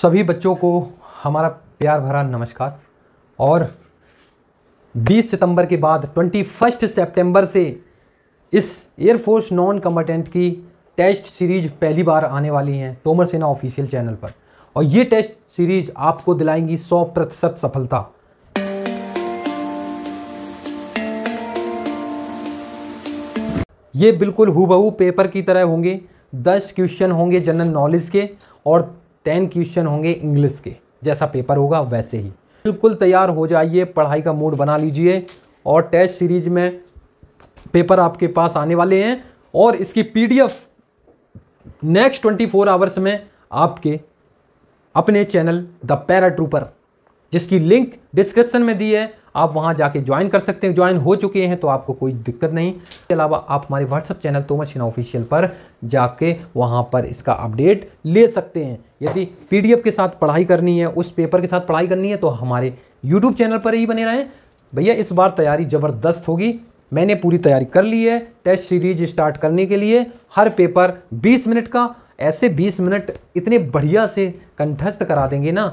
सभी बच्चों को हमारा प्यार भरा नमस्कार और 20 सितंबर के बाद 21 सितंबर से इस एयरफोर्स नॉन कम्बटेंट की टेस्ट सीरीज पहली बार आने वाली है तोमर सेना ऑफिशियल चैनल पर और ये टेस्ट सीरीज आपको दिलाएंगी 100 प्रतिशत सफलता ये बिल्कुल हुबहू पेपर की तरह होंगे दस क्वेश्चन होंगे जनरल नॉलेज के और टेन क्वेश्चन होंगे इंग्लिश के जैसा पेपर होगा वैसे ही बिल्कुल तैयार हो जाइए पढ़ाई का मूड बना लीजिए और टेस्ट सीरीज में पेपर आपके पास आने वाले हैं और इसकी पीडीएफ नेक्स्ट 24 आवर्स में आपके अपने चैनल द पैरा ट्रूपर जिसकी लिंक डिस्क्रिप्शन में दी है आप वहाँ जाके ज्वाइन कर सकते हैं ज्वाइन हो चुके हैं तो आपको कोई दिक्कत नहीं इसके अलावा आप हमारे WhatsApp channel Tomar Sinha official पर जाके वहाँ पर इसका अपडेट ले सकते हैं यदि पीडीएफ के साथ पढ़ाई करनी है उस पेपर के साथ पढ़ाई करनी है तो हमारे यूट्यूब चैनल पर ही बने रहें भैया इस बार तैयारी ज़बरदस्त होगी मैंने पूरी तैयारी कर ली है टेस्ट सीरीज स्टार्ट करने के लिए हर पेपर 20 मिनट का ऐसे 20 मिनट इतने बढ़िया से कंठस्थ करा देंगे ना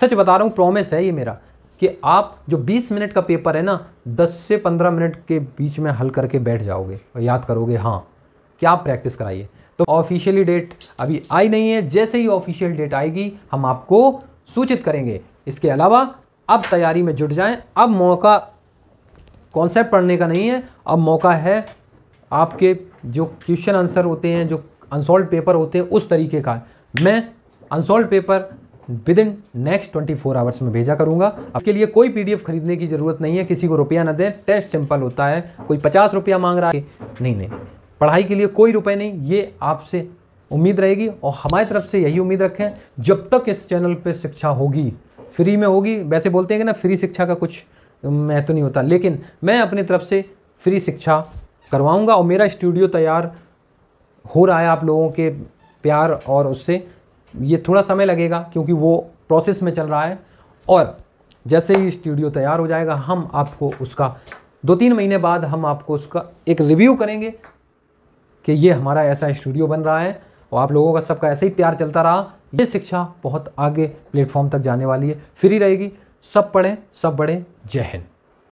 सच बता रहा हूँ प्रॉमिस है ये मेरा कि आप जो 20 मिनट का पेपर है ना 10 से 15 मिनट के बीच में हल करके बैठ जाओगे और याद करोगे हाँ क्या आप प्रैक्टिस कराइए तो ऑफिशियली डेट अभी आई नहीं है जैसे ही ऑफिशियल डेट आएगी हम आपको सूचित करेंगे इसके अलावा अब तैयारी में जुट जाएं अब मौका कॉन्सेप्ट पढ़ने का नहीं है अब मौका है आपके जो क्वेश्चन आंसर होते हैं जो अनसॉल्व पेपर होते हैं उस तरीके का मैं unsolved paper within next 24 hours में भेजा करूंगा इसके लिए कोई पीडीएफ खरीदने की ज़रूरत नहीं है किसी को रुपया ना दें टेस्ट सिंपल होता है कोई पचास रुपया मांग रहा है नहीं नहीं पढ़ाई के लिए कोई रुपये नहीं ये आपसे उम्मीद रहेगी और हमारी तरफ से यही उम्मीद रखें जब तक इस चैनल पर शिक्षा होगी फ्री में होगी वैसे बोलते हैं कि ना फ्री शिक्षा का कुछ महत्व तो नहीं होता लेकिन मैं अपनी तरफ से फ्री शिक्षा करवाऊँगा और मेरा स्टूडियो तैयार हो रहा है आप लोगों के प्यार और उससे ये थोड़ा समय लगेगा क्योंकि वो प्रोसेस में चल रहा है और जैसे ही स्टूडियो तैयार हो जाएगा हम आपको उसका दो तीन महीने बाद हम आपको उसका एक रिव्यू करेंगे कि ये हमारा ऐसा स्टूडियो बन रहा है और आप लोगों का सबका ऐसे ही प्यार चलता रहा ये शिक्षा बहुत आगे प्लेटफॉर्म तक जाने वाली है फ्री रहेगी सब पढ़ें सब बढ़ें जय हिंद